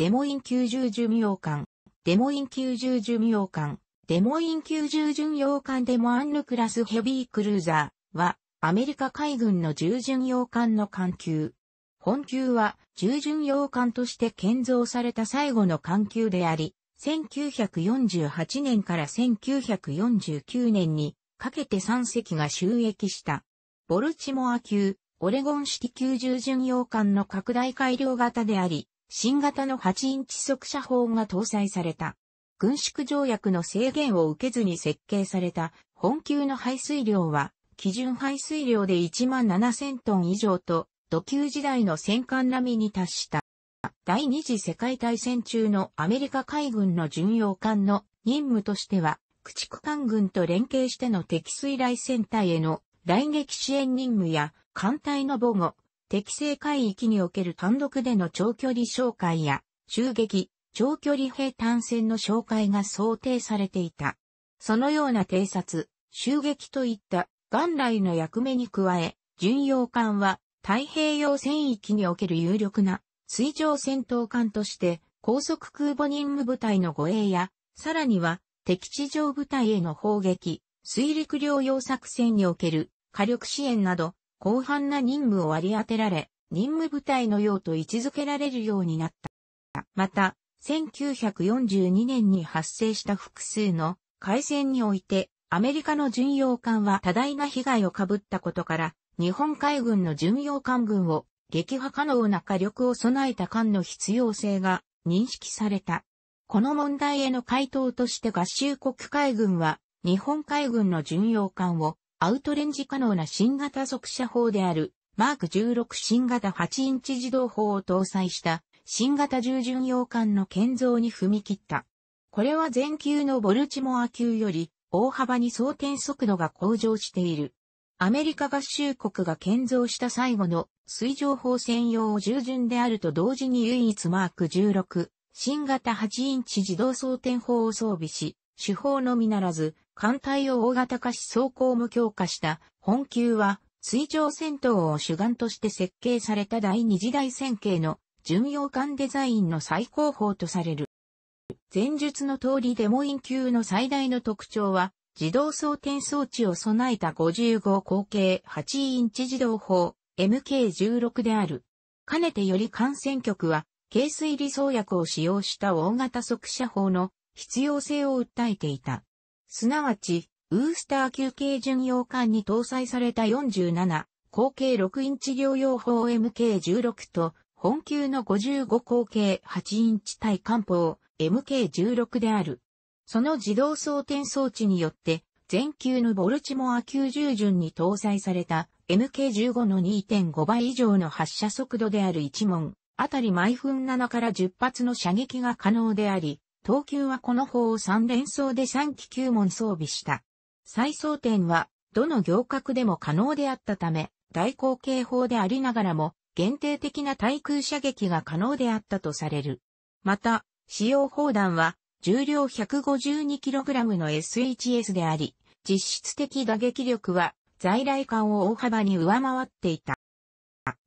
デモイン90巡洋艦、デモイン90巡洋艦、デモイン90巡洋艦デモアンヌクラスヘビークルーザーは、アメリカ海軍の重巡洋艦の艦級。本級は、重巡洋艦として建造された最後の艦級であり、1948年から1949年にかけて3隻が収益した。ボルチモア級、オレゴン式級重巡洋艦の拡大改良型であり、新型の8インチ速射砲が搭載された。軍縮条約の制限を受けずに設計された本級の排水量は、基準排水量で1万7000トン以上と、土球時代の戦艦並みに達した。第二次世界大戦中のアメリカ海軍の巡洋艦の任務としては、駆逐艦軍と連携しての敵水雷戦隊への来撃支援任務や、艦隊の母語、適正海域における単独での長距離哨戒や、襲撃、長距離兵単戦の紹介が想定されていた。そのような偵察、襲撃といった元来の役目に加え、巡洋艦は太平洋戦域における有力な水上戦闘艦として高速空母任務部隊の護衛や、さらには敵地上部隊への砲撃、水陸両用作戦における火力支援など広範な任務を割り当てられ、任務部隊のようと位置づけられるようになった。また、1942年に発生した複数の海戦において、アメリカの巡洋艦は多大な被害を被ったことから、日本海軍の巡洋艦軍を撃破可能な火力を備えた艦の必要性が認識された。この問題への回答として合衆国海軍は日本海軍の巡洋艦をアウトレンジ可能な新型速射砲である、マーク16新型8インチ自動砲を搭載した新型従巡洋艦の建造に踏み切った。これは前級のボルチモア級より大幅に装填速度が向上している。アメリカ合衆国が建造した最後の水上砲専用従順であると同時に唯一マーク16、新型8インチ自動装填砲を装備し、手法のみならず、艦隊を大型化し装甲も強化した本級は水上戦闘を主眼として設計された第二次大戦型の巡洋艦デザインの最高峰とされる。前述の通りデモイン級の最大の特徴は自動装填装置を備えた55口径8インチ自動砲 MK16 である。かねてより艦船局は軽水理想薬を使用した大型速射砲の必要性を訴えていた。すなわち、ウースター休憩巡洋艦に搭載された47、口径6インチ両用砲 MK16 と、本級の55口径8インチ対艦砲 MK16 である。その自動装填装置によって、全級のボルチモア90順に搭載された MK15 の2.5倍以上の発射速度である1門、あたり毎分7から10発の射撃が可能であり、東急はこの砲を3連装で3機9門装備した。再装点は、どの行革でも可能であったため、大口径砲でありながらも、限定的な対空射撃が可能であったとされる。また、使用砲弾は、重量 152kg の SHS であり、実質的打撃力は在来艦を大幅に上回っていた。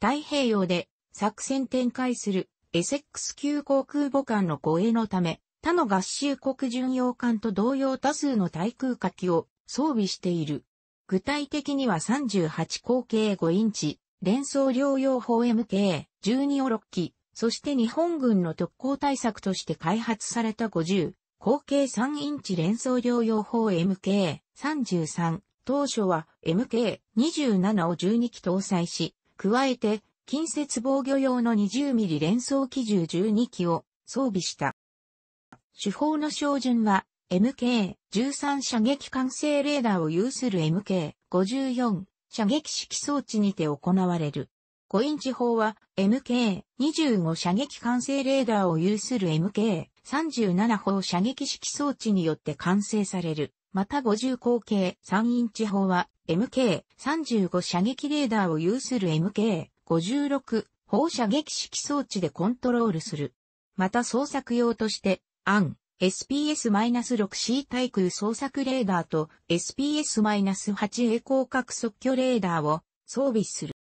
太平洋で作戦展開するエセックス級航空母艦の護衛のため、他の合衆国巡洋艦と同様多数の対空火器を装備している。具体的には38口径5インチ、連装療養砲 MK12 を6機、そして日本軍の特攻対策として開発された50、口径3インチ連装療養砲 MK33、当初は MK27 を12機搭載し、加えて近接防御用の2 0ミリ連装機銃12機を装備した。手法の照準は、MK13 射撃管制レーダーを有する MK54 射撃式装置にて行われる。5インチ砲は MK25 射撃管制レーダーを有する MK37 砲射撃式装置によって完成される。また50口径3インチ砲は MK35 射撃レーダーを有する MK56 砲射撃式装置でコントロールする。また捜索用としてアン、SPS-6C 対空捜索レーダーと SPS-8 a 広角測距レーダーを装備する。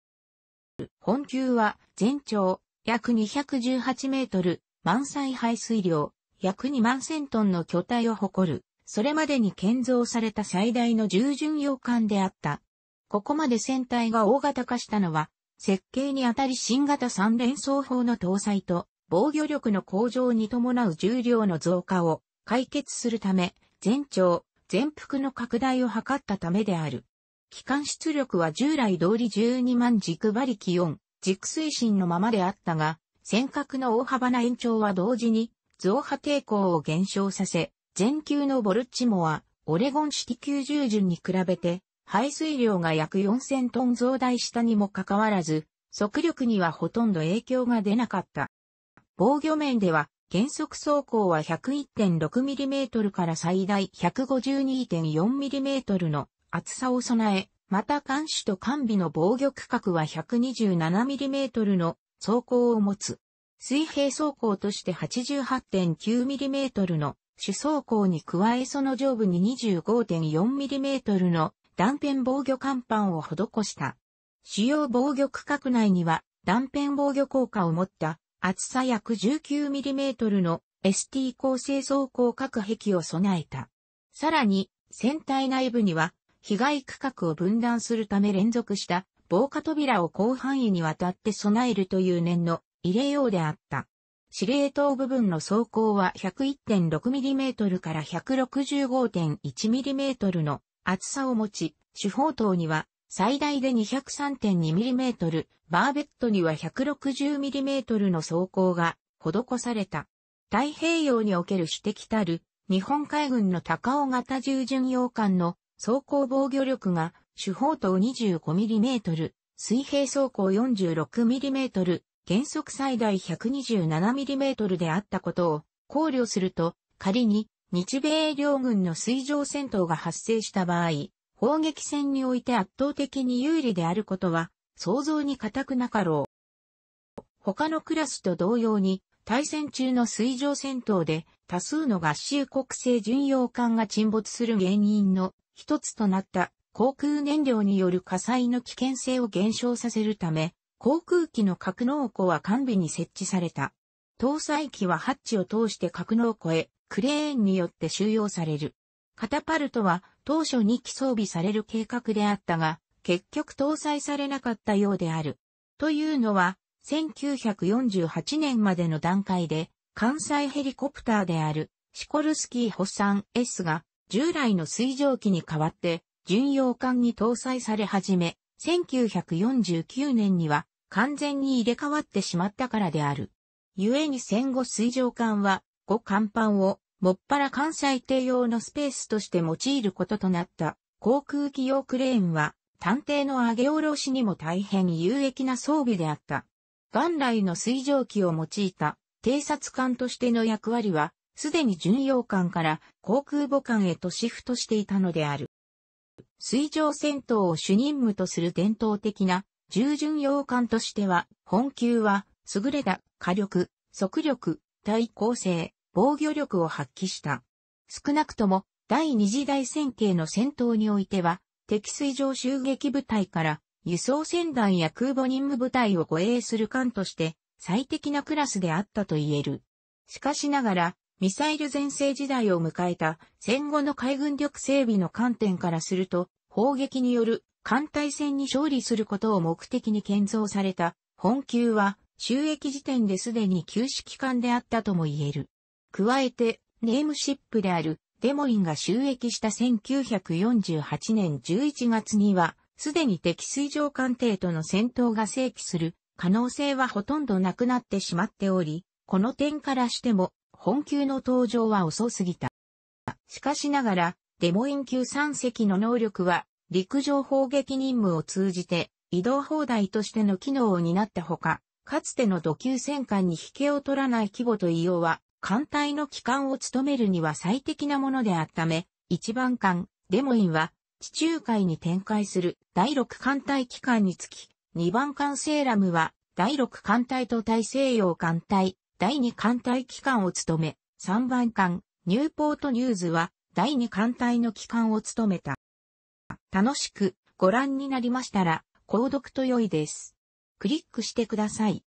本級は全長約218メートル、満載排水量約2万千トンの巨体を誇る、それまでに建造された最大の従順洋艦であった。ここまで船体が大型化したのは、設計にあたり新型三連装砲の搭載と、防御力の向上に伴う重量の増加を解決するため、全長、全幅の拡大を図ったためである。機関出力は従来通り12万軸馬力4、軸推進のままであったが、尖閣の大幅な延長は同時に、増波抵抗を減少させ、全球のボルチモは、オレゴン式90順に比べて、排水量が約4000トン増大したにもかかわらず、速力にはほとんど影響が出なかった。防御面では、原則走行は 101.6mm から最大 152.4mm の厚さを備え、また艦首と艦尾の防御区画は 127mm の走行を持つ。水平走行として 88.9mm の主走行に加えその上部に 25.4mm の断片防御甲板を施した。主要防御区画内には断片防御効果を持った厚さ約 19mm の ST 構成装甲各壁を備えた。さらに、船体内部には、被害区画を分断するため連続した防火扉を広範囲にわたって備えるという念の入れようであった。司令塔部分の装甲は 101.6mm から 165.1mm の厚さを持ち、主砲塔には最大で 203.2mm、バーベットには 160mm の装甲が施された。太平洋における指摘たる日本海軍の高尾型従巡洋艦の装甲防御力が主砲塔 25mm、水平装甲 46mm、原則最大 127mm であったことを考慮すると、仮に日米両軍の水上戦闘が発生した場合、砲撃戦において圧倒的に有利であることは、想像に固くなかろう。他のクラスと同様に、対戦中の水上戦闘で多数の合衆国製巡洋艦が沈没する原因の一つとなった航空燃料による火災の危険性を減少させるため、航空機の格納庫は完備に設置された。搭載機はハッチを通して格納庫へクレーンによって収容される。カタパルトは当初2機装備される計画であったが、結局搭載されなかったようである。というのは、1948年までの段階で、関西ヘリコプターである、シコルスキー補産 S が、従来の水蒸気に代わって、巡洋艦に搭載され始め、1949年には、完全に入れ替わってしまったからである。故に戦後水上艦は、5艦板をもっぱら関西帝用のスペースとして用いることとなった航空機用クレーンは探偵の上げ下ろしにも大変有益な装備であった。元来の水蒸気を用いた偵察艦としての役割は、すでに巡洋艦から航空母艦へとシフトしていたのである。水上戦闘を主任務とする伝統的な従巡洋艦としては、本級は優れた火力、速力、対抗性、防御力を発揮した。少なくとも第二次大戦系の戦闘においては、敵水上襲撃部隊から輸送船団や空母任務部隊を護衛する艦として最適なクラスであったと言える。しかしながら、ミサイル前世時代を迎えた戦後の海軍力整備の観点からすると、砲撃による艦隊戦に勝利することを目的に建造された本級は収益時点ですでに旧式艦であったとも言える。加えて、ネームシップであるデモリンが収益した1948年11月には、すでに敵水上艦艇との戦闘が正規する可能性はほとんどなくなってしまっており、この点からしても本級の登場は遅すぎた。しかしながら、デモイン級3隻の能力は陸上砲撃任務を通じて移動砲台としての機能を担ったほか、かつての土級戦艦に引けを取らない規模と異様は艦隊の機関を務めるには最適なものであっため、一番艦、デモインは、地中海に展開する第6艦隊機関につき、2番艦セーラムは、第6艦隊と大西洋艦隊、第2艦隊機関を務め、3番艦、ニューポートニューズは、第2艦隊の機関を務めた。楽しくご覧になりましたら、購読と良いです。クリックしてください。